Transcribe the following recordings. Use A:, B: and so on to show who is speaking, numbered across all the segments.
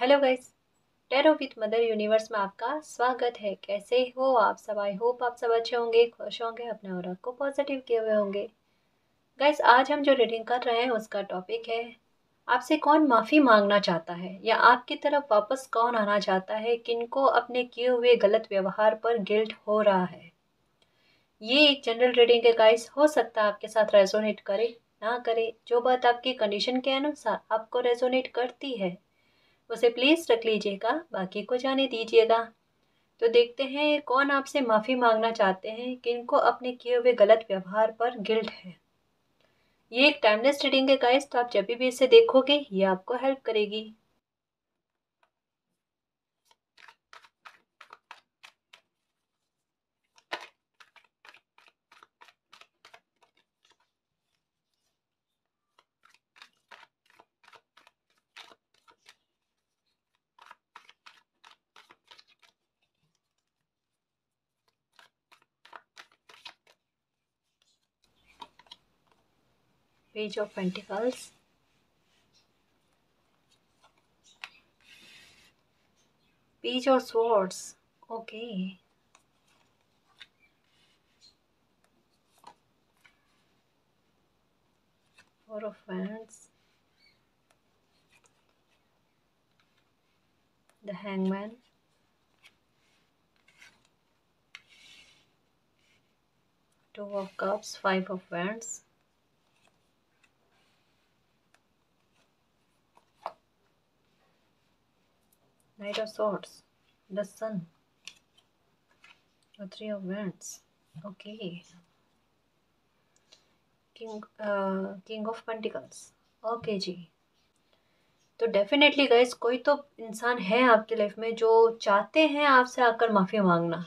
A: Hello guys tarot with mother universe में आपका स्वागत है कैसे हो आप सब आई होप आप सब अच्छे होंगे खुश होंगे अपने और को पॉजिटिव किए हुए होंगे गाइस आज हम जो रीडिंग कर रहे हैं उसका टॉपिक है आपसे कौन माफ़ी मांगना चाहता है या आपकी तरफ वापस कौन आना चाहता है किनको अपने किए हुए गलत व्यवहार पर गिल्ट हो रहा है ये एक जनरल रीडिंग है गाइस हो सकता है आपके साथ रेजोनेट करे ना करे जो बात आपकी कंडीशन के अनुसार आपको रेजोनेट करती है उसे प्लीज़ रख लीजिएगा बाकी को जाने दीजिएगा तो देखते हैं कौन आपसे माफ़ी मांगना चाहते हैं किनको अपने किए हुए गलत व्यवहार पर गिल्ट है ये एक टाइमलेस रीडिंग है गाइस तो आप जब भी इसे देखोगे ये आपको हेल्प करेगी page of pentacles page of swords okay four of wands the hangman two of cups five of wands Knight of Swords, the Sun, the Three of Wands. Okay. King king of pentacles okay जी तो definitely guys कोई तो इंसान है आपकी life में जो चाहते हैं आपसे आकर माफ़ी मांगना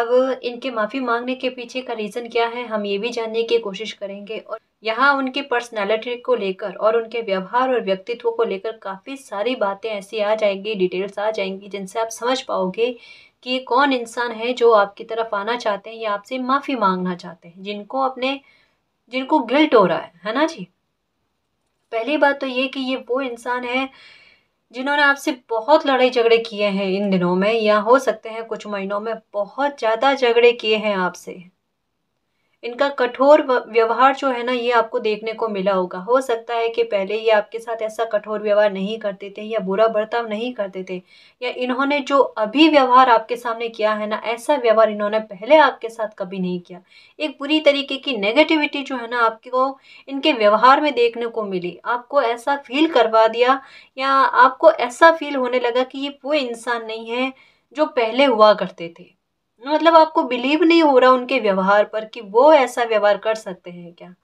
A: अब इनके माफ़ी मांगने के पीछे का रीज़न क्या है हम ये भी जानने की कोशिश करेंगे और यहाँ उनकी पर्सनालिटी को लेकर और उनके व्यवहार और व्यक्तित्व को लेकर काफ़ी सारी बातें ऐसी आ जाएंगी डिटेल्स आ जाएंगी जिनसे आप समझ पाओगे कि कौन इंसान है जो आपकी तरफ आना चाहते हैं या आपसे माफ़ी मांगना चाहते हैं जिनको अपने जिनको गिल्ट हो रहा है है ना जी पहली बात तो ये कि ये वो इंसान है जिन्होंने आपसे बहुत लड़ाई झगड़े किए हैं इन दिनों में या हो सकते हैं कुछ महीनों में बहुत ज़्यादा झगड़े किए हैं आपसे इनका कठोर व्यवहार जो है ना ये आपको देखने को मिला होगा हो सकता है कि पहले ये आपके साथ ऐसा कठोर व्यवहार नहीं करते थे या बुरा बर्ताव नहीं करते थे या इन्होंने जो अभी व्यवहार आपके सामने किया है ना ऐसा व्यवहार इन्होंने पहले आपके साथ कभी नहीं किया एक बुरी तरीके की नेगेटिविटी जो है ना आपको इनके व्यवहार में देखने को मिली आपको ऐसा फील करवा दिया या आपको ऐसा फील होने लगा कि ये वो इंसान नहीं है जो पहले हुआ करते थे मतलब आपको बिलीव नहीं हो रहा उनके व्यवहार पर कि वो ऐसा व्यवहार कर सकते हैं क्या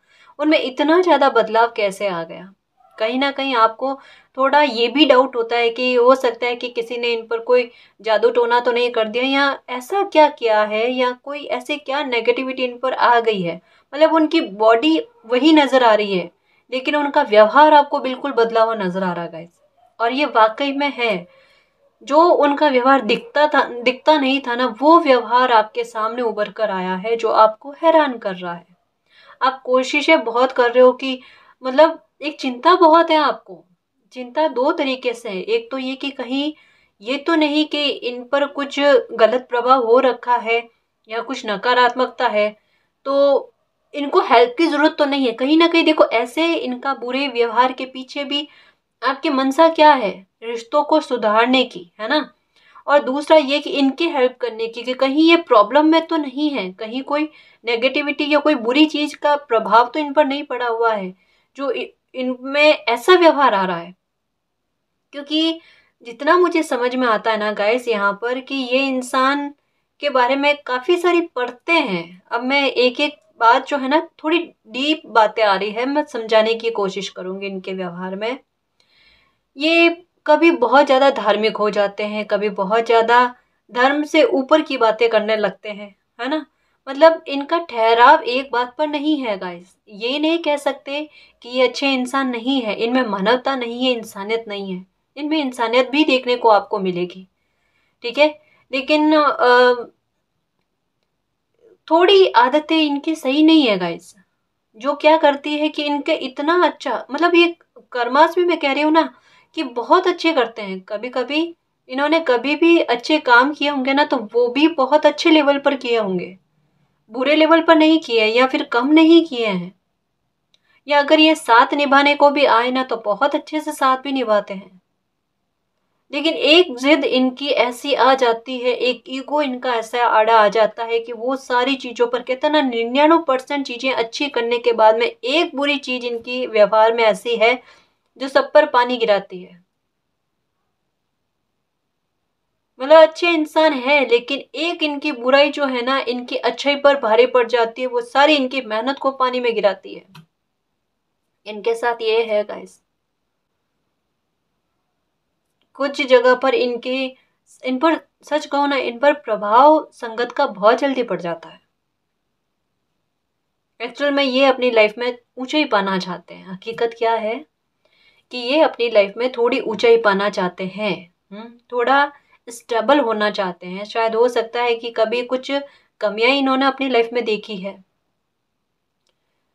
A: उनमें इतना ज़्यादा बदलाव कैसे आ गया कहीं ना कहीं आपको थोड़ा ये भी डाउट होता है कि हो सकता है कि किसी ने इन पर कोई जादू टोना तो नहीं कर दिया या ऐसा क्या किया है या कोई ऐसे क्या नेगेटिविटी इन पर आ गई है मतलब उनकी बॉडी वही नज़र आ रही है लेकिन उनका व्यवहार आपको बिल्कुल बदला हुआ नज़र आ रहा है और ये वाकई में है जो उनका व्यवहार दिखता था दिखता नहीं था ना वो व्यवहार आपके सामने उभर कर आया है जो आपको हैरान कर रहा है आप कोशिशें बहुत कर रहे हो कि मतलब एक चिंता बहुत है आपको चिंता दो तरीके से है एक तो ये कि कहीं ये तो नहीं कि इन पर कुछ गलत प्रभाव हो रखा है या कुछ नकारात्मकता है तो इनको हेल्प की ज़रूरत तो नहीं है कहीं ना कहीं देखो ऐसे इनका बुरे व्यवहार के पीछे भी आपकी मनसा क्या है रिश्तों को सुधारने की है ना और दूसरा ये कि इनकी हेल्प करने की कि कहीं ये प्रॉब्लम में तो नहीं है कहीं कोई नेगेटिविटी या कोई बुरी चीज़ का प्रभाव तो इन पर नहीं पड़ा हुआ है जो इनमें ऐसा व्यवहार आ रहा है क्योंकि जितना मुझे समझ में आता है ना गाइस यहाँ पर कि ये इंसान के बारे में काफ़ी सारी पढ़ते हैं अब मैं एक एक बात जो है ना थोड़ी डीप बातें आ रही है मैं समझाने की कोशिश करूँगी इनके व्यवहार में ये कभी बहुत ज़्यादा धार्मिक हो जाते हैं कभी बहुत ज़्यादा धर्म से ऊपर की बातें करने लगते हैं है ना मतलब इनका ठहराव एक बात पर नहीं है गाइस ये नहीं कह सकते कि ये अच्छे इंसान नहीं है इनमें मानवता नहीं है इंसानियत नहीं है इनमें इंसानियत भी देखने को आपको मिलेगी ठीक है लेकिन आ, थोड़ी आदतें इनकी सही नहीं है गाइस जो क्या करती है कि इनके इतना अच्छा मतलब ये कर्मास भी मैं कह रही हूँ ना कि बहुत अच्छे करते हैं कभी कभी इन्होंने कभी भी अच्छे काम किए होंगे ना तो वो भी बहुत अच्छे लेवल पर किए होंगे बुरे लेवल पर नहीं किए या फिर कम नहीं किए हैं या अगर ये साथ निभाने को भी आए ना तो बहुत अच्छे से साथ भी निभाते हैं लेकिन एक जिद इनकी ऐसी आ जाती है एक ईगो इनका ऐसा आड़ा आ जाता है कि वो सारी चीज़ों पर कहते ना निन्यानवे परसेंट चीज़ें अच्छी करने के बाद में एक बुरी चीज़ इनकी व्यवहार में ऐसी है जो सब पर पानी गिराती है मतलब अच्छे इंसान हैं लेकिन एक इनकी बुराई जो है ना इनकी अच्छाई पर भारी पड़ जाती है वो सारी इनकी मेहनत को पानी में गिराती है इनके साथ ये है गाइस कुछ जगह पर इनके इन पर सच कहो ना इन पर प्रभाव संगत का बहुत जल्दी पड़ जाता है एक्चुअल में ये अपनी लाइफ में ऊंचे ही पाना चाहते हैं हकीकत क्या है कि ये अपनी लाइफ में थोड़ी ऊंचाई पाना चाहते हैं हम्म, थोड़ा स्टेबल होना चाहते हैं शायद हो सकता है कि कभी कुछ कमियां इन्होंने अपनी लाइफ में देखी है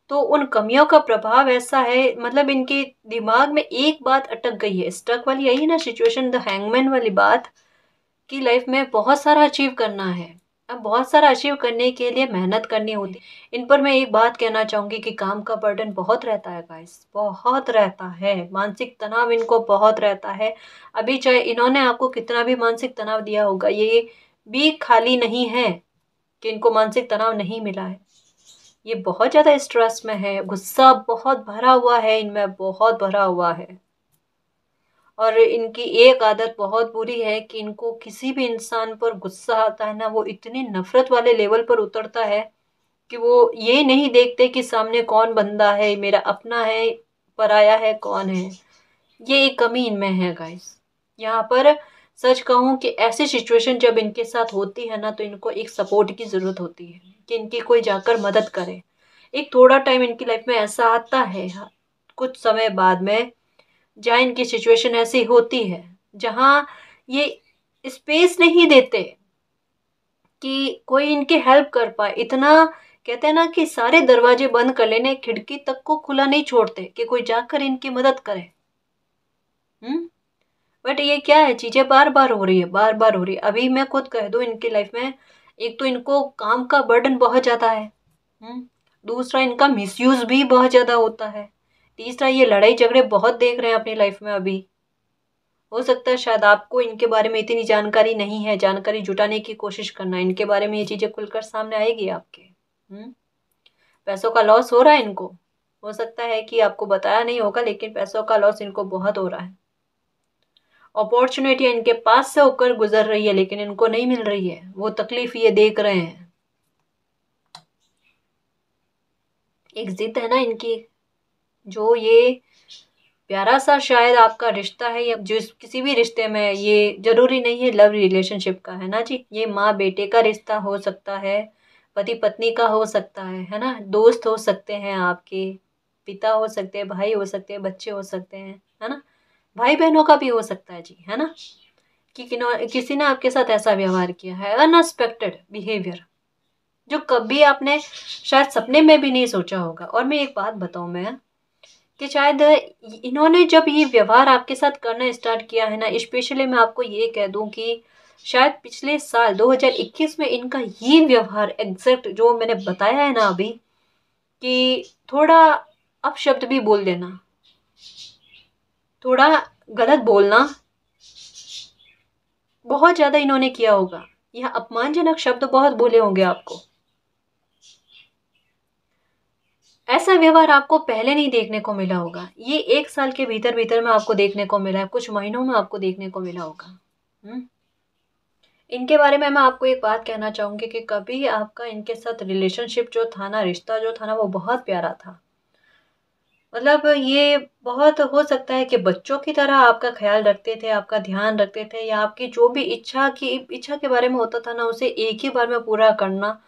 A: तो उन कमियों का प्रभाव ऐसा है मतलब इनके दिमाग में एक बात अटक गई है स्टक वाली यही ना सिचुएशन द हैंगमैन वाली बात कि लाइफ में बहुत सारा अचीव करना है बहुत सारा अचीव करने के लिए मेहनत करनी होती इन पर मैं एक बात कहना चाहूँगी कि काम का बर्डन बहुत रहता है गाइस बहुत रहता है मानसिक तनाव इनको बहुत रहता है अभी चाहे इन्होंने आपको कितना भी मानसिक तनाव दिया होगा ये भी खाली नहीं है कि इनको मानसिक तनाव नहीं मिला है ये बहुत ज़्यादा स्ट्रेस में है गुस्सा बहुत भरा हुआ है इनमें बहुत भरा हुआ है और इनकी एक आदत बहुत बुरी है कि इनको किसी भी इंसान पर गुस्सा आता है ना वो इतनी नफ़रत वाले लेवल पर उतरता है कि वो ये नहीं देखते कि सामने कौन बंदा है मेरा अपना है पराया है कौन है ये एक कमी इनमें है गाइस यहाँ पर सच कहूँ कि ऐसी सिचुएशन जब इनके साथ होती है ना तो इनको एक सपोर्ट की ज़रूरत होती है कि इनकी कोई जाकर मदद करे एक थोड़ा टाइम इनकी लाइफ में ऐसा आता है हाँ, कुछ समय बाद में जहाँ इनकी सिचुएशन ऐसी होती है जहाँ ये स्पेस नहीं देते कि कोई इनकी हेल्प कर पाए इतना कहते हैं ना कि सारे दरवाजे बंद कर लेने खिड़की तक को खुला नहीं छोड़ते कि कोई जाकर इनकी मदद करे हम्म बट ये क्या है चीज़ें बार बार हो रही है बार बार हो रही है अभी मैं खुद कह दूँ इनकी लाइफ में एक तो इनको काम का बर्डन बहुत ज़्यादा है हम्म? दूसरा इनका मिसयूज़ भी बहुत ज़्यादा होता है तीसरा ये लड़ाई झगड़े बहुत देख रहे हैं अपनी लाइफ में अभी हो सकता है शायद आपको इनके बारे में इतनी जानकारी नहीं है जानकारी जुटाने की कोशिश करना इनके बारे में ये चीज़ें खुलकर सामने आएगी आपके हम्म? पैसों का लॉस हो रहा है इनको हो सकता है कि आपको बताया नहीं होगा लेकिन पैसों का लॉस इनको बहुत हो रहा है अपॉर्चुनिटी इनके पास से होकर गुजर रही है लेकिन इनको नहीं मिल रही है वो तकलीफ ये देख रहे हैं एक जिद है ना इनकी जो ये प्यारा सा शायद आपका रिश्ता है या जिस किसी भी रिश्ते में ये ज़रूरी नहीं है लव रिलेशनशिप का है ना जी ये माँ बेटे का रिश्ता हो सकता है पति पत्नी का हो सकता है है ना दोस्त हो सकते हैं आपके पिता हो सकते हैं भाई हो सकते हैं बच्चे हो सकते हैं है ना भाई बहनों का भी हो सकता है जी है ना कि किसी ने आपके साथ ऐसा व्यवहार किया है अनएक्सपेक्टेड बिहेवियर जो कभी आपने शायद सपने में भी नहीं सोचा होगा और मैं एक बात बताऊँ मैं कि शायद इन्होंने जब ये व्यवहार आपके साथ करना स्टार्ट किया है ना स्पेशली मैं आपको ये कह दूं कि शायद पिछले साल 2021 में इनका ये व्यवहार एग्जैक्ट जो मैंने बताया है ना अभी कि थोड़ा अपशब्द भी बोल देना थोड़ा गलत बोलना बहुत ज़्यादा इन्होंने किया होगा यह अपमानजनक शब्द बहुत बोले होंगे आपको ऐसा व्यवहार आपको पहले नहीं देखने को मिला होगा ये एक साल के भीतर भीतर में आपको देखने को मिला है कुछ महीनों में आपको देखने को मिला होगा हम्म? इनके बारे में मैं आपको एक बात कहना चाहूँगी कि कभी आपका इनके साथ रिलेशनशिप जो था ना रिश्ता जो था ना वो बहुत प्यारा था मतलब ये बहुत हो सकता है कि बच्चों की तरह आपका ख्याल रखते थे आपका ध्यान रखते थे या आपकी जो भी इच्छा की इच्छा के बारे में होता था ना उसे एक ही बार में पूरा करना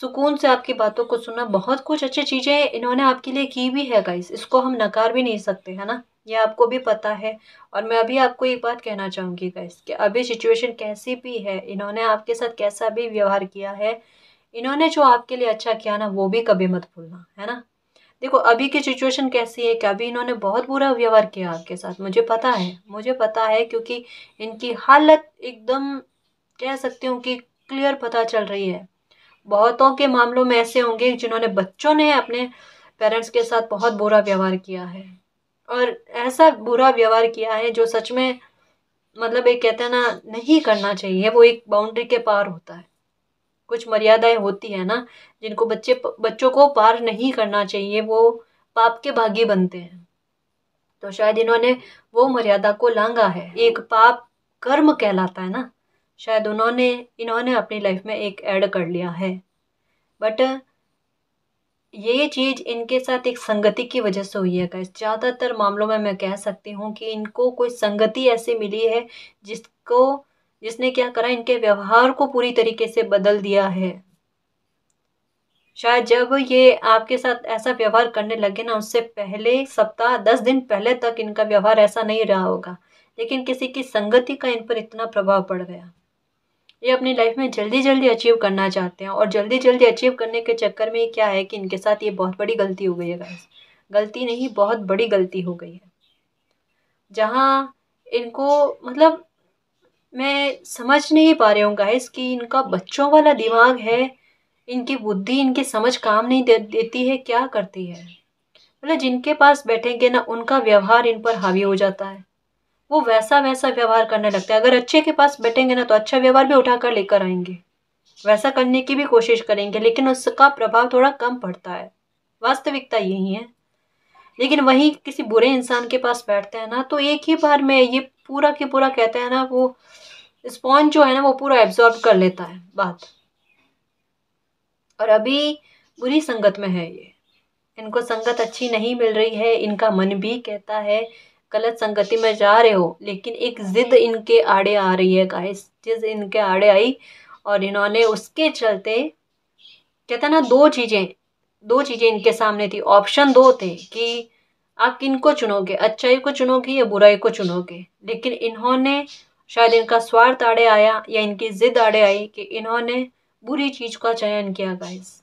A: सुकून से आपकी बातों को सुना बहुत कुछ अच्छी चीज़ें इन्होंने आपके लिए की भी है गाइस इसको हम नकार भी नहीं सकते है ना ये आपको भी पता है और मैं अभी आपको एक बात कहना चाहूँगी गाइस कि अभी सिचुएशन कैसी भी है इन्होंने आपके साथ कैसा भी व्यवहार किया है इन्होंने जो आपके लिए अच्छा किया ना वो भी कभी मत भूलना है ना देखो अभी की सिचुएशन कैसी है कि अभी इन्होंने बहुत बुरा व्यवहार किया आपके साथ मुझे पता है मुझे पता है क्योंकि इनकी हालत एकदम कह सकती हूँ कि क्लियर पता चल रही है बहुतों के मामलों में ऐसे होंगे जिन्होंने बच्चों ने अपने पेरेंट्स के साथ बहुत बुरा व्यवहार किया है और ऐसा बुरा व्यवहार किया है जो सच में मतलब एक कहते हैं ना नहीं करना चाहिए वो एक बाउंड्री के पार होता है कुछ मर्यादाएं होती है ना जिनको बच्चे बच्चों को पार नहीं करना चाहिए वो पाप के भागी बनते हैं तो शायद इन्होंने वो मर्यादा को लांगा है एक पाप कर्म कहलाता है ना शायद उन्होंने इन्होंने अपनी लाइफ में एक ऐड कर लिया है बट ये चीज़ इनके साथ एक संगति की वजह से हुई है गाइस ज़्यादातर मामलों में मैं कह सकती हूँ कि इनको कोई संगति ऐसी मिली है जिसको जिसने क्या करा इनके व्यवहार को पूरी तरीके से बदल दिया है शायद जब ये आपके साथ ऐसा व्यवहार करने लगे ना उससे पहले सप्ताह दस दिन पहले तक इनका व्यवहार ऐसा नहीं रहा होगा लेकिन किसी की संगति का इन पर इतना प्रभाव पड़ गया ये अपनी लाइफ में जल्दी जल्दी अचीव करना चाहते हैं और जल्दी जल्दी अचीव करने के चक्कर में क्या है कि इनके साथ ये बहुत बड़ी गलती हो गई है गाइस गलती नहीं बहुत बड़ी गलती हो गई है जहाँ इनको मतलब मैं समझ नहीं पा रही हूँ गाइस कि इनका बच्चों वाला दिमाग है इनकी बुद्धि इनकी समझ काम नहीं दे, देती है क्या करती है मतलब जिनके पास बैठेंगे ना उनका व्यवहार इन पर हावी हो जाता है वो वैसा वैसा व्यवहार करने लगते हैं अगर अच्छे के पास बैठेंगे ना तो अच्छा व्यवहार भी उठा कर लेकर आएंगे वैसा करने की भी कोशिश करेंगे लेकिन उसका प्रभाव थोड़ा कम पड़ता है वास्तविकता यही है लेकिन वहीं किसी बुरे इंसान के पास बैठते हैं ना तो एक ही बार में ये पूरा के पूरा कहते हैं ना वो स्पॉन्ज जो है ना वो पूरा एब्जॉर्ब कर लेता है बात और अभी बुरी संगत में है ये इनको संगत अच्छी नहीं मिल रही है इनका मन भी कहता है गलत संगति में जा रहे हो लेकिन एक ज़िद इनके आड़े आ रही है गाइस जिद इनके आड़े आई और इन्होंने उसके चलते कहते ना दो चीज़ें दो चीज़ें इनके सामने थी ऑप्शन दो थे कि आप किन को चुनोगे अच्छाई को चुनोगे या बुराई को चुनोगे लेकिन इन्होंने शायद इनका स्वार्थ आड़े आया या इनकी ज़िद आड़े आई कि इन्होंने बुरी चीज़ का चयन किया गाइस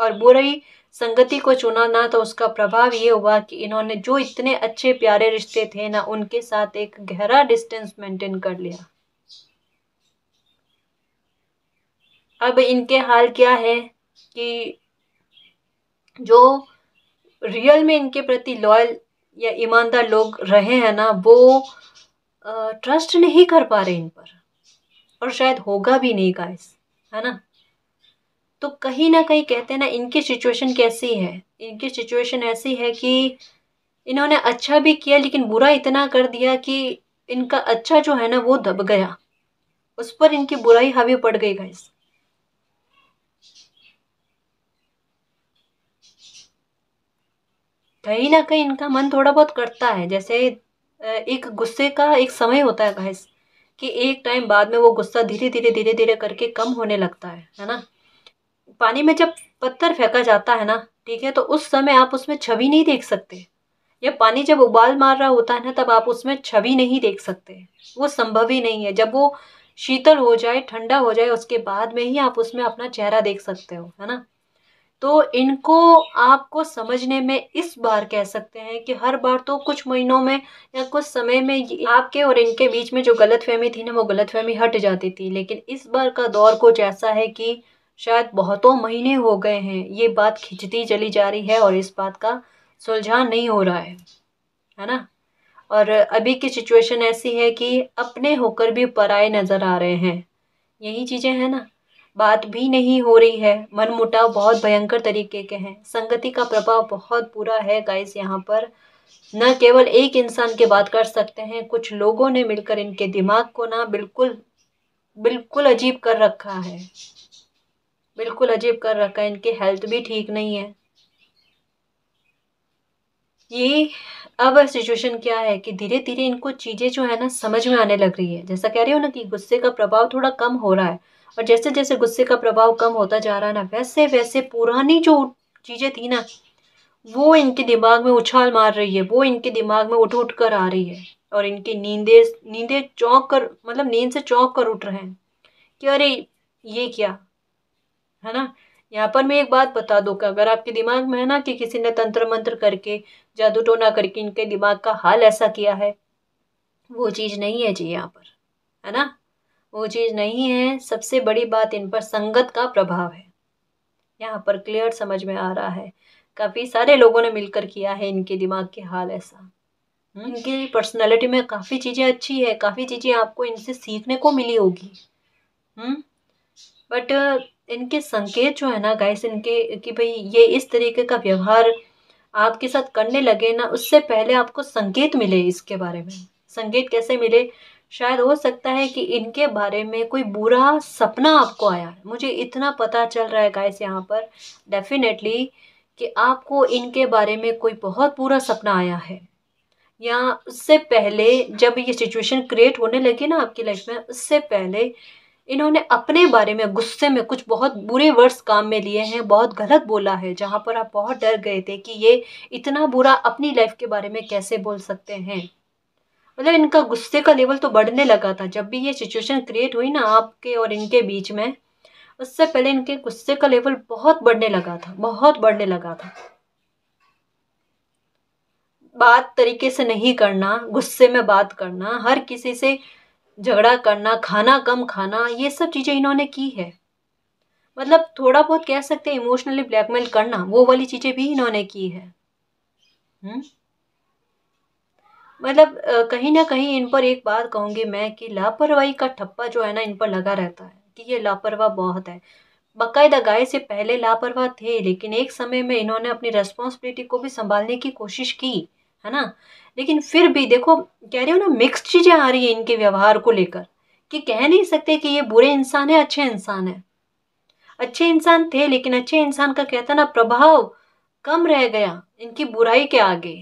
A: और बुरी संगति को चुना ना तो उसका प्रभाव ये हुआ कि इन्होंने जो इतने अच्छे प्यारे रिश्ते थे ना उनके साथ एक गहरा डिस्टेंस मेंटेन कर लिया अब इनके हाल क्या है कि जो रियल में इनके प्रति लॉयल या ईमानदार लोग रहे हैं ना वो ट्रस्ट नहीं कर पा रहे इन पर और शायद होगा भी नहीं गाइस है ना तो कहीं ना कहीं कहते हैं ना इनकी सिचुएशन कैसी है इनकी सिचुएशन ऐसी है कि इन्होंने अच्छा भी किया लेकिन बुरा इतना कर दिया कि इनका अच्छा जो है ना वो दब गया उस पर इनकी बुराई हावी पड़ गई गाइस कहीं ना कहीं इनका मन थोड़ा बहुत करता है जैसे एक गुस्से का एक समय होता है गाइस कि एक टाइम बाद में वो गुस्सा धीरे धीरे धीरे धीरे करके कम होने लगता है है ना पानी में जब पत्थर फेंका जाता है ना ठीक है तो उस समय आप उसमें छवि नहीं देख सकते या पानी जब उबाल मार रहा होता है ना तब आप उसमें छवि नहीं देख सकते वो संभव ही नहीं है जब वो शीतल हो जाए ठंडा हो जाए उसके बाद में ही आप उसमें अपना चेहरा देख सकते हो है ना तो इनको आपको समझने में इस बार कह सकते हैं कि हर बार तो कुछ महीनों में या कुछ समय में आपके और इनके बीच में जो गलतफहमी थी ना वो गलतफहमी हट जाती थी लेकिन इस बार का दौर कुछ ऐसा है कि शायद बहुतों महीने हो गए हैं ये बात खिंचती चली जा रही है और इस बात का सुलझा नहीं हो रहा है है ना और अभी की सिचुएशन ऐसी है कि अपने होकर भी पराए नज़र आ रहे हैं यही चीज़ें हैं ना बात भी नहीं हो रही है मनमुटाव बहुत भयंकर तरीके के हैं संगति का प्रभाव बहुत बुरा है गाइस यहाँ पर न केवल एक इंसान के बात कर सकते हैं कुछ लोगों ने मिलकर इनके दिमाग को ना बिल्कुल बिल्कुल अजीब कर रखा है बिल्कुल अजीब कर रखा है इनकी हेल्थ भी ठीक नहीं है ये अब सिचुएशन क्या है कि धीरे धीरे इनको चीज़ें जो है ना समझ में आने लग रही है जैसा कह रही हो ना कि गुस्से का प्रभाव थोड़ा कम हो रहा है और जैसे जैसे गुस्से का प्रभाव कम होता जा रहा है ना वैसे वैसे पुरानी जो चीज़ें थी ना वो इनके दिमाग में उछाल मार रही है वो इनके दिमाग में उठ उठ कर आ रही है और इनकी नींदे नींदे चौंक कर मतलब नींद से चौंक कर उठ रहे हैं कि अरे ये क्या है ना यहाँ पर मैं एक बात बता दूँ कि अगर आपके दिमाग में है ना कि किसी ने तंत्र मंत्र करके जादू टोना करके इनके दिमाग का हाल ऐसा किया है वो चीज़ नहीं है जी यहाँ पर है ना वो चीज़ नहीं है सबसे बड़ी बात इन पर संगत का प्रभाव है यहाँ पर क्लियर समझ में आ रहा है काफ़ी सारे लोगों ने मिलकर किया है इनके दिमाग के हाल ऐसा हम्म, इनकी पर्सनैलिटी में काफ़ी चीज़ें अच्छी है काफ़ी चीज़ें आपको इनसे सीखने को मिली होगी बट हम्म, इनके संकेत जो है ना गाइस इनके कि भाई ये इस तरीके का व्यवहार आपके साथ करने लगे ना उससे पहले आपको संकेत मिले इसके बारे में संकेत कैसे मिले शायद हो सकता है कि इनके बारे में कोई बुरा सपना आपको आया मुझे इतना पता चल रहा है गाइस यहाँ पर डेफिनेटली कि आपको इनके बारे में कोई बहुत बुरा सपना आया है या उससे पहले जब ये सिचुएशन क्रिएट होने लगी ना आपकी लाइफ में उससे पहले इन्होंने अपने बारे में गुस्से में कुछ बहुत बुरे वर्ड्स काम में लिए हैं बहुत गलत बोला है जहाँ पर आप बहुत डर गए थे कि ये इतना बुरा अपनी लाइफ के बारे में कैसे बोल सकते हैं मतलब इनका गुस्से का लेवल तो बढ़ने लगा था जब भी ये सिचुएशन क्रिएट हुई ना आपके और इनके बीच में उससे पहले इनके गुस्से का लेवल बहुत बढ़ने लगा था बहुत बढ़ने लगा था बात तरीके से नहीं करना गुस्से में बात करना हर किसी से झगड़ा करना खाना कम खाना ये सब चीज़ें इन्होंने की है मतलब थोड़ा बहुत कह सकते हैं इमोशनली ब्लैकमेल करना वो वाली चीज़ें भी इन्होंने की है हुँ? हम्म? मतलब कहीं ना कहीं इन पर एक बात कहूँगी मैं कि लापरवाही का ठप्पा जो है ना इन पर लगा रहता है कि ये लापरवाह बहुत है बाकायदा गाय से पहले लापरवाह थे लेकिन एक समय में इन्होंने अपनी रेस्पॉन्सिबिलिटी को भी संभालने की कोशिश की है ना लेकिन फिर भी देखो कह रहे हो ना मिक्स चीज़ें आ रही है इनके व्यवहार को लेकर कि कह नहीं सकते कि ये बुरे इंसान है अच्छे इंसान है अच्छे इंसान थे लेकिन अच्छे इंसान का कहता ना प्रभाव कम रह गया इनकी बुराई के आगे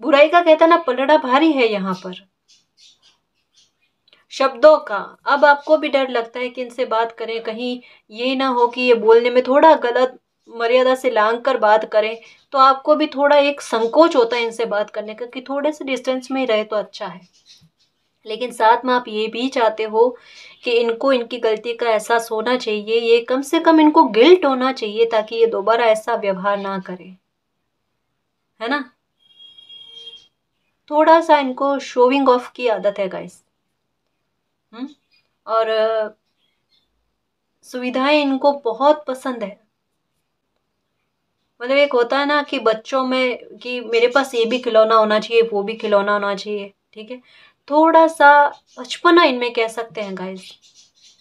A: बुराई का कहता ना पलड़ा भारी है यहाँ पर शब्दों का अब आपको भी डर लगता है कि इनसे बात करें कहीं ये ना हो कि ये बोलने में थोड़ा गलत मर्यादा से लांग कर बात करें तो आपको भी थोड़ा एक संकोच होता है इनसे बात करने का कि थोड़े से डिस्टेंस में ही रहे तो अच्छा है लेकिन साथ में आप ये भी चाहते हो कि इनको इनकी गलती का एहसास होना चाहिए ये कम से कम इनको गिल्ट होना चाहिए ताकि ये दोबारा ऐसा व्यवहार ना करें है ना थोड़ा सा इनको शोविंग ऑफ की आदत है गाइस हम्म? और सुविधाएं इनको बहुत पसंद है मतलब एक होता है ना कि बच्चों में कि मेरे पास ये भी खिलौना होना चाहिए वो भी खिलौना होना चाहिए ठीक है थोड़ा सा बचपना इनमें कह सकते हैं गाइस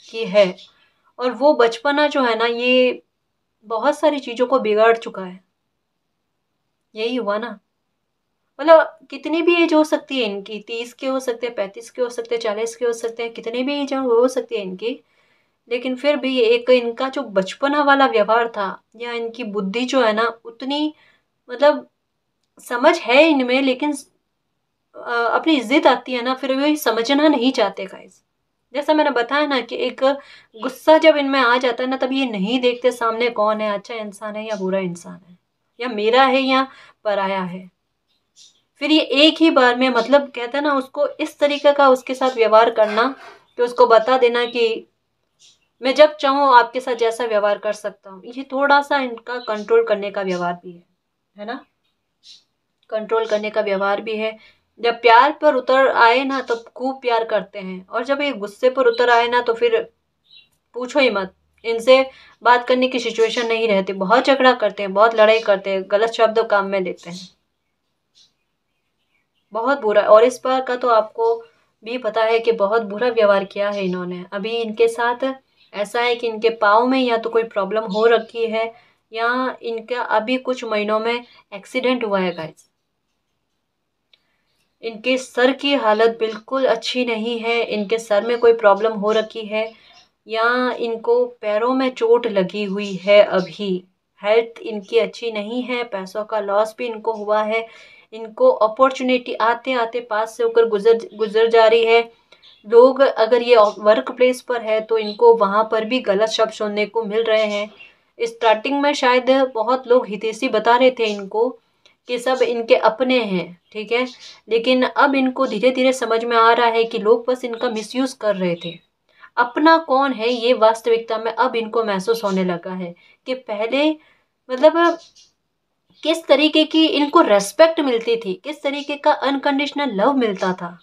A: कि है और वो बचपना जो है ना ये बहुत सारी चीज़ों को बिगाड़ चुका है यही हुआ ना मतलब कितनी भी एज हो सकती है इनकी तीस के हो सकते हैं पैंतीस के हो सकते हैं चालीस के हो सकते हैं कितनी भी एज हो सकती है इनकी लेकिन फिर भी एक इनका जो बचपना वाला व्यवहार था या इनकी बुद्धि जो है ना उतनी मतलब समझ है इनमें लेकिन अपनी इज्जत आती है ना फिर भी समझना नहीं चाहते गाइस जैसा मैंने बताया ना कि एक गुस्सा जब इनमें आ जाता है ना तब ये नहीं देखते सामने कौन है अच्छा इंसान है या बुरा इंसान है या मेरा है या पराया है फिर ये एक ही बार में मतलब कहते हैं ना उसको इस तरीके का उसके साथ व्यवहार करना कि तो उसको बता देना कि मैं जब चाहूँ आपके साथ जैसा व्यवहार कर सकता हूँ ये थोड़ा सा इनका कंट्रोल करने का व्यवहार भी है है ना कंट्रोल करने का व्यवहार भी है जब प्यार पर उतर आए ना तो खूब प्यार करते हैं और जब ये गुस्से पर उतर आए ना तो फिर पूछो ही मत इनसे बात करने की सिचुएशन नहीं रहती बहुत झगड़ा करते हैं बहुत लड़ाई करते हैं गलत शब्द काम में लेते हैं बहुत बुरा और इस बार का तो आपको भी पता है कि बहुत बुरा व्यवहार किया है इन्होंने अभी इनके साथ ऐसा है कि इनके पाँव में या तो कोई प्रॉब्लम हो रखी है या इनका अभी कुछ महीनों में एक्सीडेंट हुआ है गाइस इनके सर की हालत बिल्कुल अच्छी नहीं है इनके सर में कोई प्रॉब्लम हो रखी है या इनको पैरों में चोट लगी हुई है अभी हेल्थ इनकी अच्छी नहीं है पैसों का लॉस भी इनको हुआ है इनको अपॉर्चुनिटी आते आते पास से होकर गुजर गुजर जा रही है लोग अगर ये वर्क प्लेस पर है तो इनको वहाँ पर भी गलत शब्द सुनने को मिल रहे हैं स्टार्टिंग में शायद बहुत लोग हितेशी बता रहे थे इनको कि सब इनके अपने हैं ठीक है लेकिन अब इनको धीरे धीरे समझ में आ रहा है कि लोग बस इनका मिसयूज़ कर रहे थे अपना कौन है ये वास्तविकता में अब इनको महसूस होने लगा है कि पहले मतलब किस तरीके की इनको रेस्पेक्ट मिलती थी किस तरीके का अनकंडीशनल लव मिलता था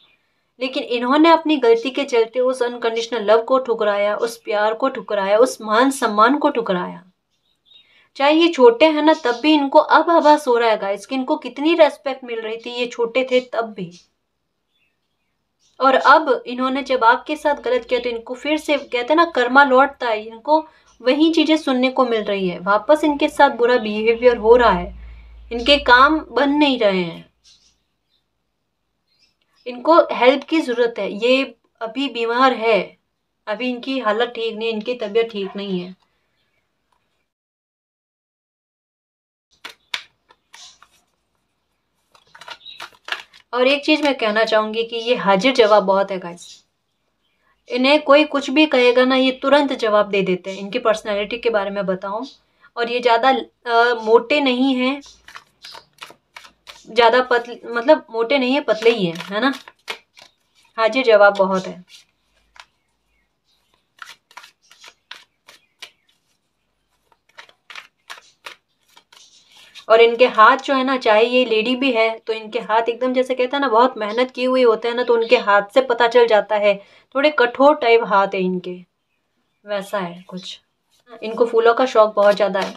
A: लेकिन इन्होंने अपनी गलती के चलते उस अनकंडीशनल लव को ठुकराया उस प्यार को ठुकराया उस मान सम्मान को ठुकराया चाहे ये छोटे हैं ना तब भी इनको अब आभास हो रहा है गाइस कि इनको कितनी रेस्पेक्ट मिल रही थी ये छोटे थे तब भी और अब इन्होंने जब आपके साथ गलत किया तो इनको फिर से कहते हैं ना कर्मा लौटता है इनको वही चीज़ें सुनने को मिल रही है वापस इनके साथ बुरा बिहेवियर हो रहा है इनके काम बन नहीं रहे हैं इनको हेल्प की ज़रूरत है ये अभी बीमार है अभी इनकी हालत ठीक नहीं इनकी तबीयत ठीक नहीं है और एक चीज़ मैं कहना चाहूँगी कि ये हाजिर जवाब बहुत है गाइस इन्हें कोई कुछ भी कहेगा ना ये तुरंत जवाब दे देते हैं इनकी पर्सनालिटी के बारे में बताऊँ और ये ज़्यादा मोटे नहीं हैं ज़्यादा पतले मतलब मोटे नहीं है पतले ही है है ना हाजिर जवाब बहुत है और इनके हाथ जो है ना चाहे ये लेडी भी है तो इनके हाथ एकदम जैसे कहते हैं ना बहुत मेहनत की हुई होते हैं ना तो उनके हाथ से पता चल जाता है थोड़े कठोर टाइप हाथ है इनके वैसा है कुछ इनको फूलों का शौक बहुत ज़्यादा है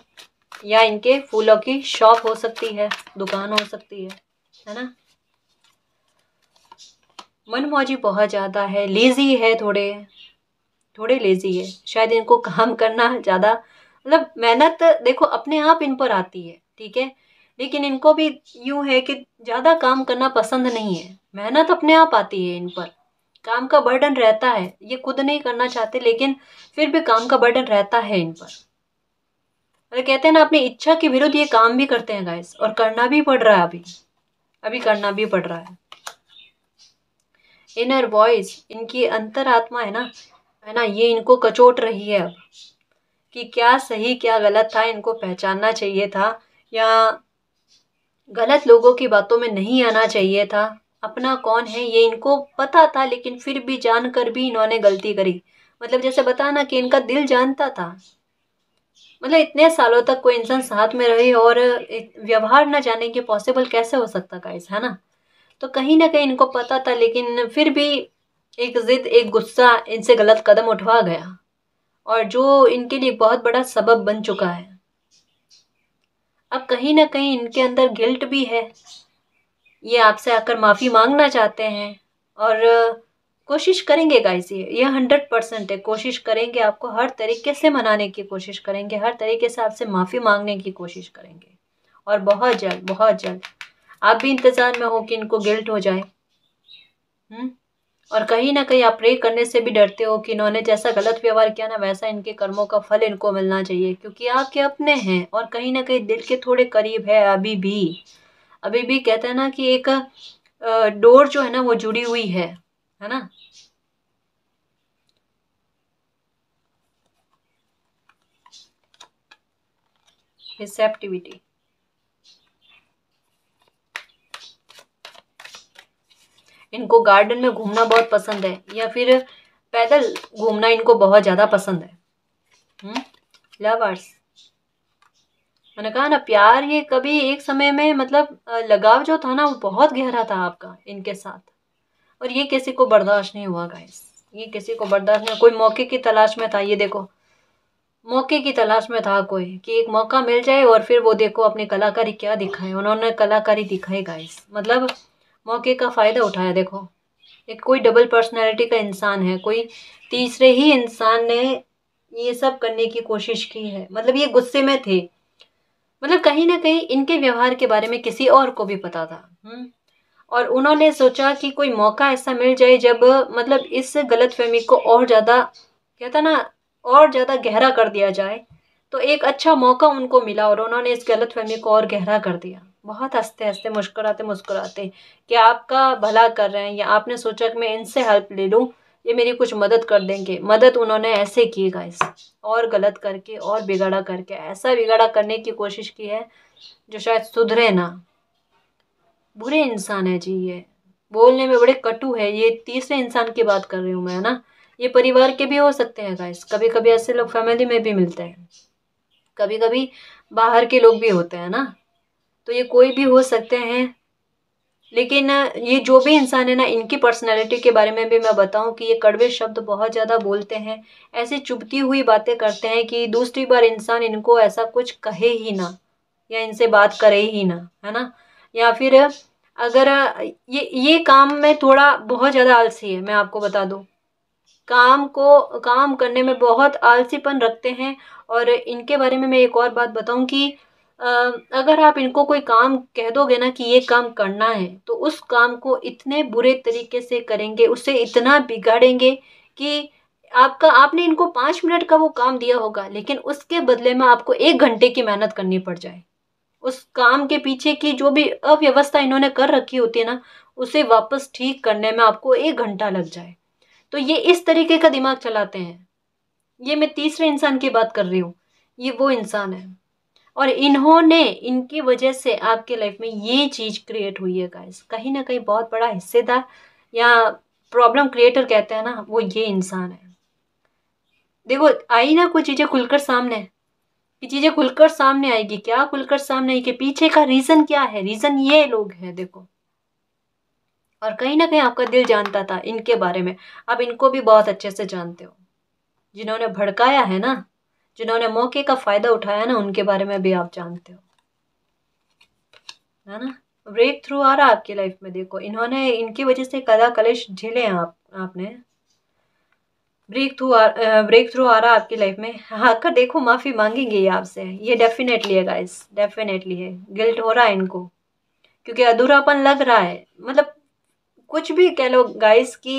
A: या इनके फूलों की शॉप हो सकती है दुकान हो सकती है है ना मौजी बहुत ज़्यादा है लेज़ी है थोड़े थोड़े लेज़ी है शायद इनको काम करना ज़्यादा मतलब मेहनत देखो अपने आप इन पर आती है ठीक है लेकिन इनको भी यूँ है कि ज़्यादा काम करना पसंद नहीं है मेहनत अपने आप आती है इन पर काम का बर्डन रहता है ये खुद नहीं करना चाहते लेकिन फिर भी काम का बर्डन रहता है इन पर और कहते हैं ना अपनी इच्छा के विरुद्ध ये काम भी करते हैं गाइस और करना भी पड़ रहा है अभी अभी करना भी पड़ रहा है इनर वॉइस इनकी अंतरात्मा है ना है ना ये इनको कचोट रही है अब कि क्या सही क्या गलत था इनको पहचानना चाहिए था या गलत लोगों की बातों में नहीं आना चाहिए था अपना कौन है ये इनको पता था लेकिन फिर भी जानकर भी इन्होंने गलती करी मतलब जैसे बताना कि इनका दिल जानता था मतलब इतने सालों तक कोई इंसान साथ में रहे और व्यवहार ना जाने के पॉसिबल कैसे हो सकता गाइस है ना तो कहीं ना कहीं इनको पता था लेकिन फिर भी एक ज़िद एक गुस्सा इनसे गलत कदम उठवा गया और जो इनके लिए बहुत बड़ा सबब बन चुका है अब कहीं ना कहीं इनके अंदर गिल्ट भी है ये आपसे आकर माफ़ी मांगना चाहते हैं और कोशिश करेंगे गाइस ये ये हंड्रेड परसेंट है कोशिश करेंगे आपको हर तरीके से मनाने की कोशिश करेंगे हर तरीके से आपसे माफ़ी मांगने की कोशिश करेंगे और बहुत जल्द बहुत जल्द आप भी इंतज़ार में हो कि इनको गिल्ट हो जाए हुँ? हम्म? और कहीं ना कहीं आप प्रे करने से भी डरते हो कि इन्होंने जैसा गलत व्यवहार किया ना वैसा इनके कर्मों का फल इनको मिलना चाहिए क्योंकि आपके अपने हैं और कहीं ना कहीं दिल के थोड़े करीब है अभी भी अभी भी कहते हैं ना कि एक डोर जो है ना वो जुड़ी हुई है है ना रिसेप्टिविटी इनको गार्डन में घूमना बहुत पसंद है या फिर पैदल घूमना इनको बहुत ज़्यादा पसंद है लवर्स हम्म? मैंने कहा ना प्यार ये कभी एक समय में मतलब लगाव जो था ना वो बहुत गहरा था आपका इनके साथ और ये किसी को बर्दाश्त नहीं हुआ गाइस ये किसी को बर्दाश्त नहीं कोई मौके की तलाश में था ये देखो मौके की तलाश में था कोई कि एक मौका मिल जाए और फिर वो देखो अपनी कलाकारी क्या दिखाए उन्होंने कलाकारी दिखाई गाइस मतलब मौके का फ़ायदा उठाया देखो एक कोई डबल पर्सनैलिटी का इंसान है कोई तीसरे ही इंसान ने ये सब करने की कोशिश की है मतलब ये गुस्से में थे मतलब कहीं ना कहीं इनके व्यवहार के बारे में किसी और को भी पता था हुँ? हम्म? और उन्होंने सोचा कि कोई मौका ऐसा मिल जाए जब मतलब इस गलत फहमी को और ज़्यादा कहता ना और ज़्यादा गहरा कर दिया जाए तो एक अच्छा मौका उनको मिला और उन्होंने इस गलत फहमी को और गहरा कर दिया बहुत हंसते हंसते मुस्कुराते मुस्कुराते कि आपका भला कर रहे हैं या आपने सोचा कि मैं इनसे हेल्प ले लूँ ये मेरी कुछ मदद कर देंगे मदद उन्होंने ऐसे की गाइस और गलत करके और बिगाड़ा करके ऐसा बिगाड़ा करने की कोशिश की है जो शायद सुधरे ना बुरे इंसान है जी ये बोलने में बड़े कटु है ये तीसरे इंसान की बात कर रही हूँ मैं है ना ये परिवार के भी हो सकते हैं गाइस कभी कभी ऐसे लोग फैमिली में भी मिलते हैं कभी कभी बाहर के लोग भी होते हैं ना तो ये कोई भी हो सकते हैं लेकिन ये जो भी इंसान है ना इनकी पर्सनालिटी के बारे में भी मैं बताऊं कि ये कड़वे शब्द बहुत ज़्यादा बोलते हैं ऐसे चुभती हुई बातें करते हैं कि दूसरी बार इंसान इनको ऐसा कुछ कहे ही ना या इनसे बात करे ही ना है ना या फिर अगर ये ये काम में थोड़ा बहुत ज़्यादा आलसी है मैं आपको बता दूँ काम को काम करने में बहुत आलसीपन रखते हैं और इनके बारे में मैं एक और बात बताऊं कि अगर आप इनको कोई काम कह दोगे ना कि ये काम करना है तो उस काम को इतने बुरे तरीके से करेंगे उससे इतना बिगाड़ेंगे कि आपका आपने इनको पाँच मिनट का वो काम दिया होगा लेकिन उसके बदले में आपको एक घंटे की मेहनत करनी पड़ जाए उस काम के पीछे की जो भी अव्यवस्था इन्होंने कर रखी होती है ना उसे वापस ठीक करने में आपको एक घंटा लग जाए तो ये इस तरीके का दिमाग चलाते हैं ये मैं तीसरे इंसान की बात कर रही हूँ ये वो इंसान है और इन्होंने इनकी वजह से आपके लाइफ में ये चीज़ क्रिएट हुई है गाइस कहीं ना कहीं बहुत बड़ा हिस्सेदार या प्रॉब्लम क्रिएटर कहते हैं ना वो ये इंसान है देखो आई ना कुछ चीज़ें खुलकर सामने कि चीज़ें खुलकर सामने आएगी क्या खुलकर सामने आएगी पीछे का रीज़न क्या है रीज़न ये लोग हैं देखो और कहीं ना कहीं आपका दिल जानता था इनके बारे में आप इनको भी बहुत अच्छे से जानते हो जिन्होंने भड़काया है ना जिन्होंने मौके का फ़ायदा उठाया ना उनके बारे में भी आप जानते हो है ना ब्रेक थ्रू आ रहा है आपकी लाइफ में देखो इन्होंने इनकी वजह से कदा कलेश झेले हैं आप आपने ब्रेक थ्रू ब्रेक थ्रू आ रहा आपकी लाइफ में हाँ, आकर देखो माफ़ी मांगेंगे ये आपसे ये डेफिनेटली है गाइस डेफिनेटली है गिल्ट हो रहा है इनको क्योंकि अधूरापन लग रहा है मतलब कुछ भी कह लो गाइस की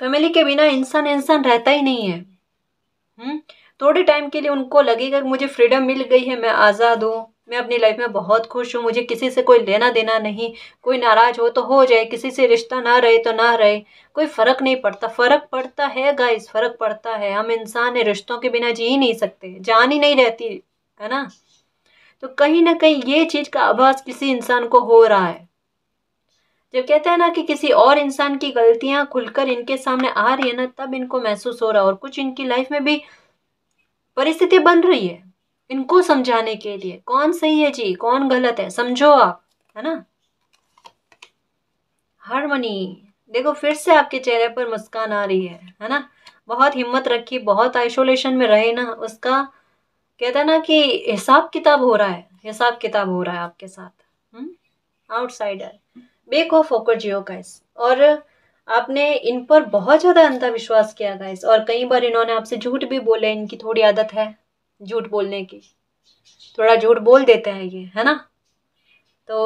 A: फैमिली के बिना इंसान इंसान रहता ही नहीं है हुँ? हम्म? थोड़े टाइम के लिए उनको लगेगा कि मुझे फ्रीडम मिल गई है मैं आज़ाद हूँ मैं अपनी लाइफ में बहुत खुश हूँ मुझे किसी से कोई लेना देना नहीं कोई नाराज़ हो तो हो जाए किसी से रिश्ता ना रहे तो ना रहे कोई फ़र्क नहीं पड़ता फ़र्क पड़ता है गाइस फ़र्क पड़ता है हम इंसान हैं रिश्तों के बिना जी ही नहीं सकते जान ही नहीं रहती है ना तो कहीं ना कहीं ये चीज़ का आभास किसी इंसान को हो रहा है जब कहते हैं ना कि किसी और इंसान की गलतियाँ खुलकर इनके सामने आ रही है ना तब इनको महसूस हो रहा है और कुछ इनकी लाइफ में भी परिस्थिति बन रही है इनको समझाने के लिए कौन सही है जी कौन गलत है समझो आप है ना हारमोनी देखो फिर से आपके चेहरे पर मुस्कान आ रही है है ना बहुत हिम्मत रखी बहुत आइसोलेशन में रहे ना उसका कहता ना कि हिसाब किताब हो रहा है हिसाब किताब हो रहा है आपके साथ आउटसाइडर बेक ऑफ ओकर जियो गाइस और आपने इन पर बहुत ज़्यादा अंधा विश्वास किया गाइस और कई बार इन्होंने आपसे झूठ भी बोले इनकी थोड़ी आदत है झूठ बोलने की थोड़ा झूठ बोल देता है ये है ना तो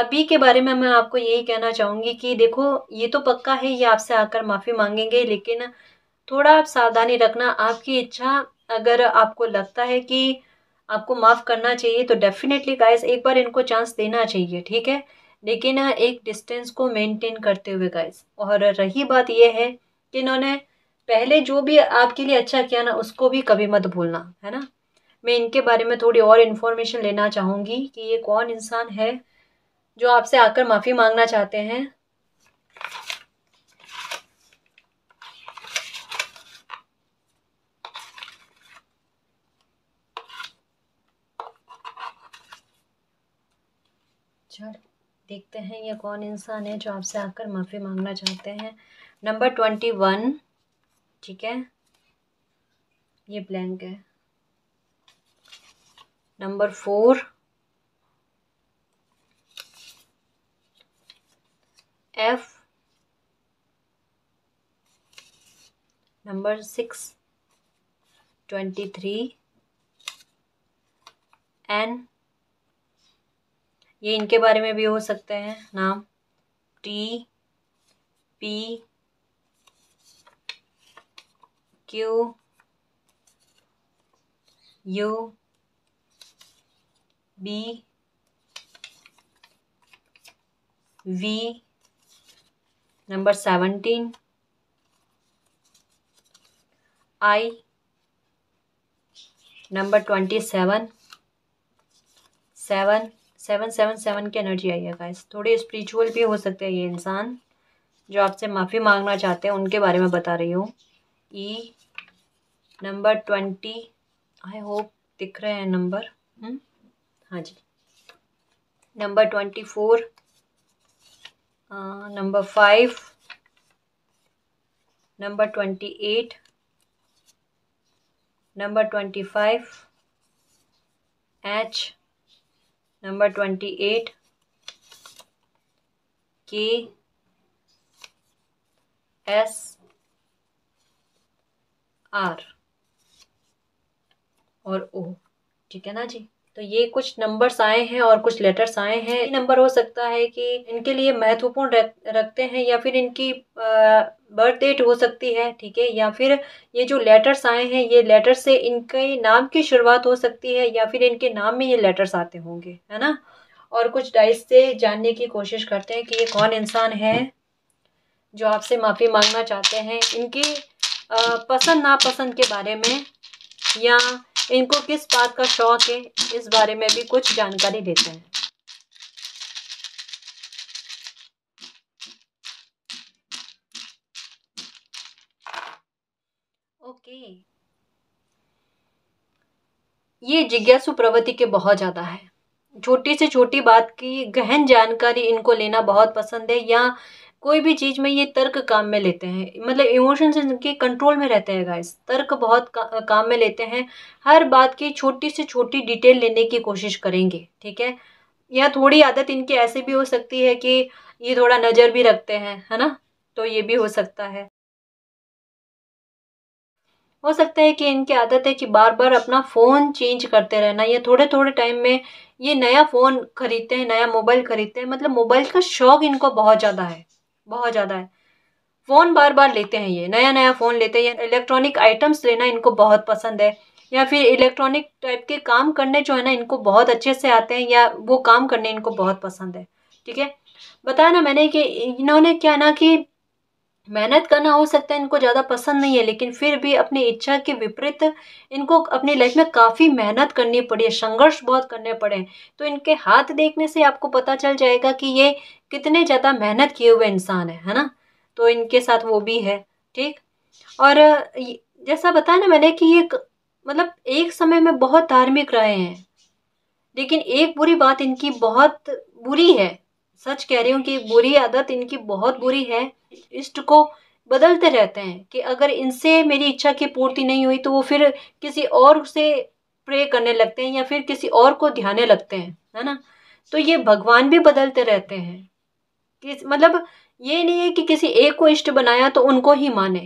A: अभी के बारे में मैं आपको यही कहना चाहूँगी कि देखो ये तो पक्का है ये आपसे आकर माफ़ी मांगेंगे लेकिन थोड़ा आप सावधानी रखना आपकी इच्छा अगर आपको लगता है कि आपको माफ़ करना चाहिए तो डेफिनेटली गाइस एक बार इनको चांस देना चाहिए ठीक है लेकिन एक डिस्टेंस को मेंटेन करते हुए गाइस और रही बात यह है कि इन्होंने पहले जो भी आपके लिए अच्छा किया ना उसको भी कभी मत भूलना है ना मैं इनके बारे में थोड़ी और इन्फॉर्मेशन लेना चाहूँगी कि ये कौन इंसान है जो आपसे आकर माफ़ी मांगना चाहते हैं देखते हैं ये कौन इंसान है जो आपसे आकर माफ़ी मांगना चाहते हैं नंबर ट्वेंटी वन ठीक है ये ब्लैंक है number four F number six twenty three N ये इनके बारे में भी हो सकते हैं नाम T P Q U B V number seventeen I number twenty seven seven seven seven seven की एनर्जी आई है गाइस थोड़े स्पिरिचुअल भी हो सकते हैं ये इंसान जो आपसे माफ़ी मांगना चाहते हैं उनके बारे में बता रही हूँ E e, number twenty I hope दिख रहे हैं नंबर हम्म। हाँ जी number twenty four number five number twenty eight number twenty five H number twenty eight K S R और ओ ठीक है ना जी तो ये कुछ नंबर्स आए हैं और कुछ लेटर्स आए हैं ये नंबर हो सकता है कि इनके लिए महत्वपूर्ण रख, रखते हैं या फिर इनकी बर्थ डेट हो सकती है ठीक है या फिर ये जो लेटर्स आए हैं ये लेटर से इनके नाम की शुरुआत हो सकती है या फिर इनके नाम में ये लेटर्स आते होंगे है ना और कुछ डाइस से जानने की कोशिश करते हैं कि ये कौन इंसान है जो आपसे माफ़ी मांगना चाहते हैं इनकी पसंद नापसंद के बारे में या इनको किस बात का शौक है इस बारे में भी कुछ जानकारी देते हैं ओके ये जिज्ञासु प्रवृत्ति के बहुत ज़्यादा है छोटी से छोटी बात की गहन जानकारी इनको लेना बहुत पसंद है या कोई भी चीज़ में ये तर्क काम में लेते हैं मतलब इमोशंस इनके कंट्रोल में रहते हैं गाइस तर्क बहुत का, काम में लेते हैं हर बात की छोटी से छोटी डिटेल लेने की कोशिश करेंगे ठीक है या थोड़ी आदत इनकी ऐसे भी हो सकती है कि ये थोड़ा नज़र भी रखते हैं है ना तो ये भी हो सकता है हो सकता है कि इनकी आदत है कि बार बार अपना फ़ोन चेंज करते रहना या थोड़े थोड़े टाइम में ये नया फ़ोन खरीदते हैं नया मोबाइल खरीदते हैं मतलब मोबाइल का शौक इनको बहुत ज़्यादा है बहुत ज़्यादा है फ़ोन बार बार लेते हैं ये नया नया फ़ोन लेते हैं इलेक्ट्रॉनिक आइटम्स लेना इनको बहुत पसंद है या फिर इलेक्ट्रॉनिक टाइप के काम करने जो है ना इनको बहुत अच्छे से आते हैं या वो काम करने इनको बहुत पसंद है ठीक है बताया ना मैंने कि इन्होंने क्या ना कि मेहनत करना हो सकता है इनको ज़्यादा पसंद नहीं है लेकिन फिर भी अपनी इच्छा के विपरीत इनको अपनी लाइफ में काफ़ी मेहनत करनी पड़ी है संघर्ष बहुत करने पड़े तो इनके हाथ देखने से आपको पता चल जाएगा कि ये कितने ज़्यादा मेहनत किए हुए इंसान है है ना तो इनके साथ वो भी है ठीक और जैसा बताया ना मैंने कि ये मतलब एक समय में बहुत धार्मिक रहे हैं लेकिन एक बुरी बात इनकी बहुत बुरी है सच कह रही हूँ कि बुरी आदत इनकी बहुत बुरी है इष्ट को बदलते रहते हैं कि अगर इनसे मेरी इच्छा की पूर्ति नहीं हुई तो वो फिर किसी और से प्रे करने लगते हैं या फिर किसी और को ध्याने लगते हैं है ना तो ये भगवान भी बदलते रहते हैं किस मतलब ये नहीं है कि किसी एक को इष्ट बनाया तो उनको ही माने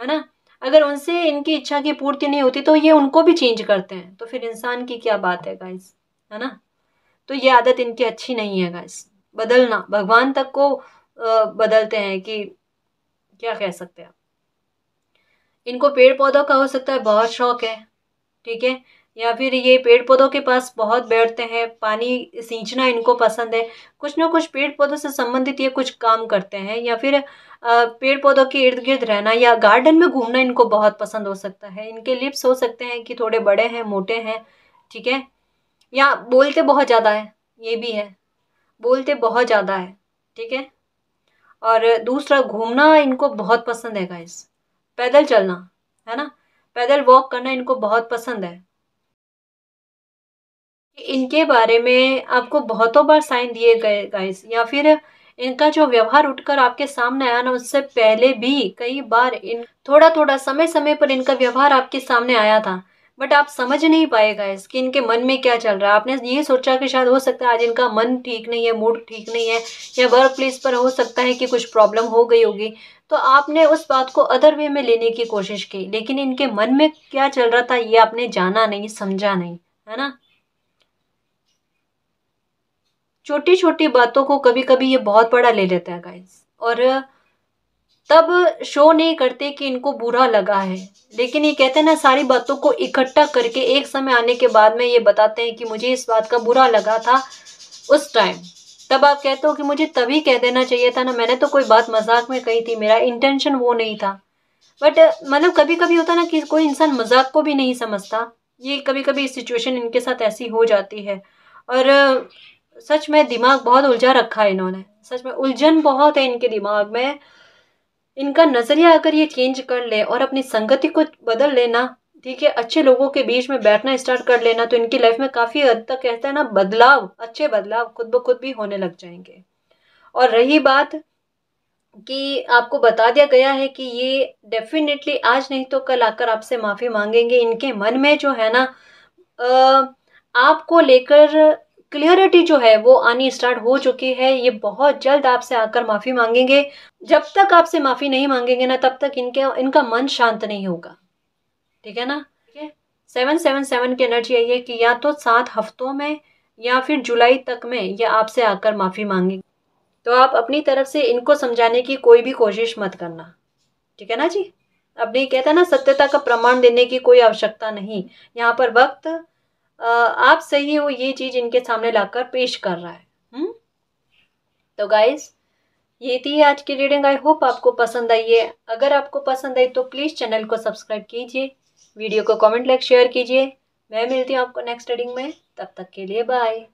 A: है ना अगर उनसे इनकी इच्छा की पूर्ति नहीं होती तो ये उनको भी चेंज करते हैं तो फिर इंसान की क्या बात है गाइस है ना तो ये आदत इनकी अच्छी नहीं है गाइस बदलना भगवान तक को बदलते हैं कि क्या कह सकते हैं इनको पेड़ पौधों का हो सकता है बहुत शौक है ठीक है या फिर ये पेड़ पौधों के पास बहुत बैठते हैं पानी सींचना इनको पसंद है कुछ ना कुछ पेड़ पौधों से संबंधित ये कुछ काम करते हैं या फिर पेड़ पौधों के इर्द गिर्द रहना या गार्डन में घूमना इनको बहुत पसंद हो सकता है इनके लिप्स हो सकते हैं कि थोड़े बड़े हैं मोटे हैं ठीक है या बोलते बहुत ज़्यादा है ये भी है बोलते बहुत ज़्यादा है ठीक है और दूसरा घूमना इनको बहुत पसंद है गाइस पैदल चलना है ना पैदल वॉक करना इनको बहुत पसंद है इनके बारे में आपको बहुतों बार साइन दिए गए गाइस या फिर इनका जो व्यवहार उठकर आपके सामने आया ना उससे पहले भी कई बार इन थोड़ा थोड़ा समय समय पर इनका व्यवहार आपके सामने आया था बट आप समझ नहीं पाए गाइस कि इनके मन में क्या चल रहा है आपने ये सोचा कि शायद हो सकता है आज इनका मन ठीक नहीं है मूड ठीक नहीं है या वर्क प्लेस पर हो सकता है कि कुछ प्रॉब्लम हो गई होगी तो आपने उस बात को अदर वे में लेने की कोशिश की लेकिन इनके मन में क्या चल रहा था ये आपने जाना नहीं समझा नहीं है ना छोटी छोटी बातों को कभी कभी ये बहुत बड़ा ले लेता है गाइज और तब शो नहीं करते कि इनको बुरा लगा है लेकिन ये कहते हैं ना सारी बातों को इकट्ठा करके एक समय आने के बाद में ये बताते हैं कि मुझे इस बात का बुरा लगा था उस टाइम तब आप कहते हो कि मुझे तभी कह देना चाहिए था ना मैंने तो कोई बात मजाक में कही थी मेरा इंटेंशन वो नहीं था बट मतलब कभी कभी होता ना कि कोई इंसान मजाक को भी नहीं समझता ये कभी कभी सिचुएशन इनके साथ ऐसी हो जाती है और सच में दिमाग बहुत उलझा रखा है इन्होंने सच में उलझन बहुत है इनके दिमाग में इनका नज़रिया अगर ये चेंज कर ले और अपनी संगति को बदल लेना ठीक है अच्छे लोगों के बीच में बैठना स्टार्ट कर लेना तो इनकी लाइफ में काफ़ी हद तक कहता है ना बदलाव अच्छे बदलाव खुद ब खुद भी होने लग जाएंगे और रही बात कि आपको बता दिया गया है कि ये डेफिनेटली आज नहीं तो कल आकर आपसे माफ़ी मांगेंगे इनके मन में जो है ना आ, आपको लेकर क्लियरिटी जो है वो आनी स्टार्ट हो चुकी है ये बहुत जल्द आपसे आकर माफ़ी मांगेंगे जब तक आपसे माफ़ी नहीं मांगेंगे ना तब तक इनके इनका मन शांत नहीं होगा ठीक है ना सेवन सेवन सेवन की एनर्जी आई है कि या तो सात हफ्तों में या फिर जुलाई तक में ये आपसे आकर माफ़ी मांगेंगे तो आप अपनी तरफ से इनको समझाने की कोई भी कोशिश मत करना ठीक है ना जी अब नहीं कहता ना सत्यता का प्रमाण देने की कोई आवश्यकता नहीं यहाँ पर वक्त आप सही हो ये चीज़ इनके सामने लाकर पेश कर रहा है हम्म? तो गाइज़ ये थी आज की रीडिंग आई होप आपको पसंद आई है अगर आपको पसंद आई तो प्लीज़ चैनल को सब्सक्राइब कीजिए वीडियो को कमेंट लाइक शेयर कीजिए मैं मिलती हूँ आपको नेक्स्ट रीडिंग में तब तक के लिए बाय